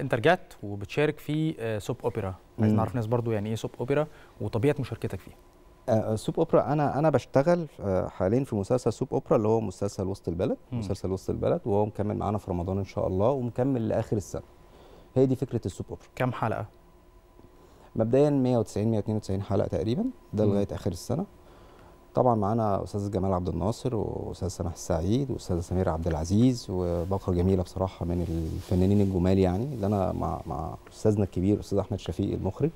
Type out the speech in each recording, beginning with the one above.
انت رجعت وبتشارك في سوب آه، اوبرا عايز نعرف ناس برضو يعني ايه سوب اوبرا وطبيعه مشاركتك فيه آه سوب آه، اوبرا انا انا بشتغل آه حاليا في مسلسل سوب اوبرا اللي هو مسلسل وسط البلد مم. مسلسل وسط البلد وهو مكمل معانا في رمضان ان شاء الله ومكمل لاخر السنه هي دي فكره السوب اوبرا كام حلقه مبدئيا 190 192 حلقه تقريبا ده لغايه اخر السنه طبعا معانا استاذ جمال عبد الناصر واستاذ سماح السعيد واستاذ سمير عبد العزيز وباقه جميله بصراحه من الفنانين الجمال يعني اللي انا مع مع استاذنا الكبير استاذ احمد شفيق المخرج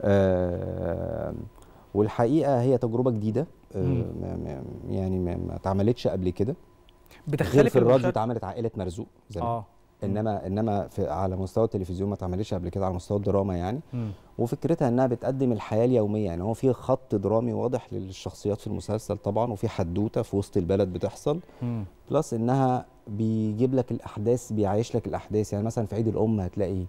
آه، والحقيقه هي تجربه جديده آه، يعني ما اتعملتش قبل كده بتختلف في الراديو اتعملت عائله مرزوق زمان آه. انما انما في على مستوى التلفزيون ما اتعملتش قبل كده على مستوى الدراما يعني م. وفكرتها انها بتقدم الحياه اليوميه يعني هو في خط درامي واضح للشخصيات في المسلسل طبعا وفي حدوته في وسط البلد بتحصل م. بلس انها بيجيب لك الاحداث بيعيش لك الاحداث يعني مثلا في عيد الام هتلاقي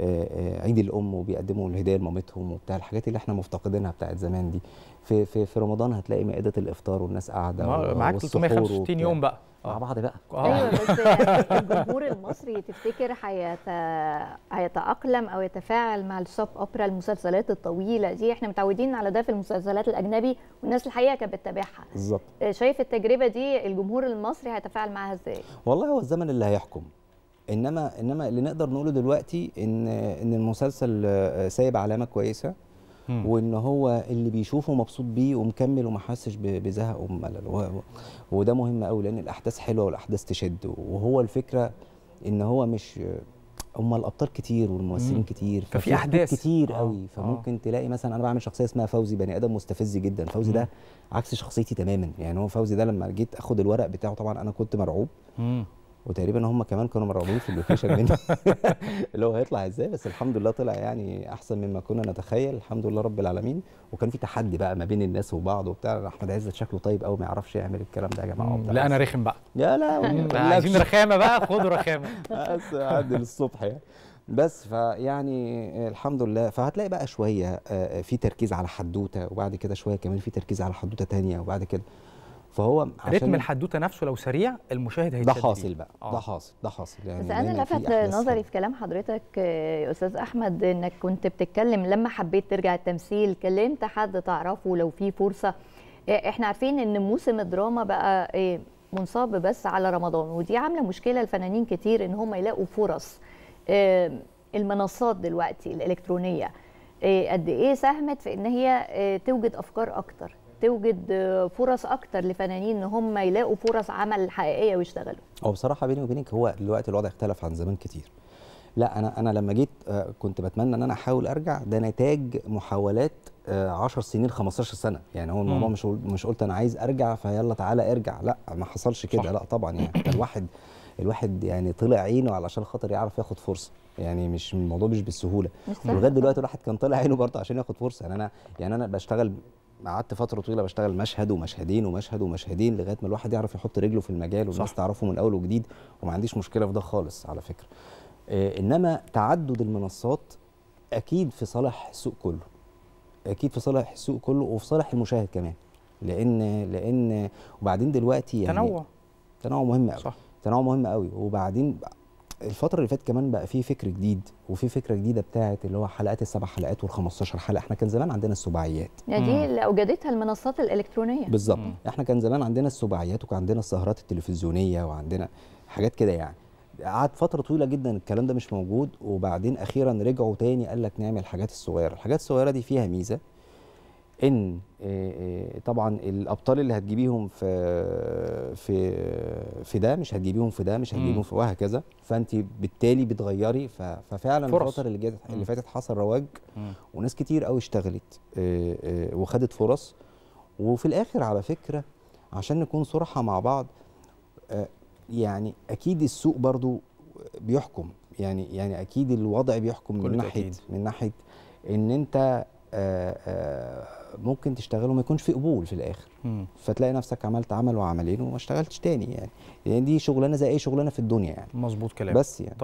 آه، آه، عيد الام وبيقدموا الهدايا لمامتهم وبتاع الحاجات اللي احنا مفتقدينها بتاعت زمان دي في في, في رمضان هتلاقي مائده الافطار والناس قاعده معاك 365 يوم بقى مع اه. بعض بقى ايوه بس الجمهور المصري تفتكر هيت... هيتاقلم او يتفاعل مع السوب اوبرا المسلسلات الطويله دي احنا متعودين على ده في المسلسلات الاجنبي والناس الحقيقه كانت بتتابعها بالظبط شايف التجربه دي الجمهور المصري هيتفاعل معاها ازاي والله هو الزمن اللي هيحكم انما انما اللي نقدر نقوله دلوقتي ان ان المسلسل آه، سايب علامه كويسه وان هو اللي بيشوفه مبسوط بيه ومكمل وما حسش بزهق وملل وده مهم قوي لان الاحداث حلوه والاحداث تشد وهو الفكره ان هو مش هم الابطال كتير والممثلين كتير ففي احداث كتير قوي آه. آه. فممكن آه. تلاقي مثلا انا بعمل شخصيه اسمها فوزي بني ادم مستفز جدا فوزي ده عكس شخصيتي تماما يعني هو فوزي ده لما جيت اخد الورق بتاعه طبعا انا كنت مرعوب وتقريبا هم كمان كانوا مرعوبين في اللوكيشن مني اللي هو هيطلع ازاي بس الحمد لله طلع يعني احسن مما كنا نتخيل الحمد لله رب العالمين وكان في تحدي بقى ما بين الناس وبعض وبتاع احمد عزت شكله طيب قوي ما يعرفش يعمل الكلام ده يا جماعه لا انا رخم بقى يا لا عايزين رخامه بقى خدوا رخامه بس عدل الصبح يعني بس فيعني الحمد لله فهتلاقي بقى شويه آه، آه، في تركيز على حدوته وبعد كده شويه كمان في تركيز على حدوته تانية وبعد كده فهو رتم الحدوته نفسه لو سريع المشاهد هيتشد ده حاصل بقى آه. ده حاصل ده حاصل يعني بس انا لفت نظري في كلام حضرتك يا آه، استاذ احمد انك كنت بتتكلم لما حبيت ترجع التمثيل كلمت حد تعرفه لو في فرصه آه، احنا عارفين ان موسم الدراما بقى آه، منصب بس على رمضان ودي عامله مشكله لفنانين كتير ان هم يلاقوا فرص المنصات دلوقتي الالكترونيه قد ايه ساهمت في ان هي توجد افكار اكتر توجد فرص اكتر لفنانين ان هم يلاقوا فرص عمل حقيقيه ويشتغلوا هو بصراحه بيني وبينك هو دلوقتي الوضع اختلف عن زمان كتير لا انا انا لما جيت آه، كنت بتمنى ان انا احاول ارجع ده نتاج محاولات 10 آه، سنين 15 سنه يعني هو الموضوع مش مش قلت انا عايز ارجع فيلا تعالى ارجع لا ما حصلش كده لا طبعا يعني الواحد الواحد يعني طلع عينه علشان خاطر يعرف ياخد فرصه يعني مش الموضوع مش بالسهوله ولغايه دلوقتي الواحد كان طالع عينه برضه عشان ياخد فرصه يعني انا يعني انا بشتغل قعدت فتره طويله بشتغل مشهد ومشهدين ومشهد ومشهدين لغايه ما الواحد يعرف يحط رجله في المجال والناس تعرفه من اول وجديد وما عنديش مشكله في ده خالص على فكره آه، انما تعدد المنصات اكيد في صالح السوق كله اكيد في صالح السوق كله وفي صالح المشاهد كمان لان لان وبعدين دلوقتي يعني تنوع تنوع مهم قوي صح. تنوع مهم قوي وبعدين الفتره اللي فاتت كمان بقى في فكر جديد وفي فكره جديده بتاعه اللي هو حلقات السبع حلقات وال15 حلقه احنا كان زمان عندنا السباعيات دي اللي اوجدتها المنصات الالكترونيه بالظبط احنا كان زمان عندنا السباعيات وكان عندنا السهرات التلفزيونيه وعندنا حاجات كده يعني قعد فتره طويله جدا الكلام ده مش موجود وبعدين اخيرا رجعوا تاني قال لك نعمل الحاجات الصغيره الحاجات الصغيره دي فيها ميزه ان آه، آه، طبعا الابطال اللي هتجيبيهم في في في ده مش هتجيبيهم في ده مش هتجيبيهم في وهكذا فانت بالتالي بتغيري ففعلا الفتره اللي جت اللي فاتت حصل رواج وناس كتير قوي اشتغلت آه، وخدت فرص وفي الاخر على فكره عشان نكون صراحه مع بعض يعني اكيد السوق برضو بيحكم يعني يعني اكيد الوضع بيحكم من ناحيه من ناحيه ان انت آآ آآ ممكن تشتغله ما يكونش في قبول في الاخر م. فتلاقي نفسك عملت عمل وعملين وما اشتغلتش تاني يعني لان يعني دي شغلانه زي اي شغلانه في الدنيا يعني مظبوط كلام بس يعني طيب.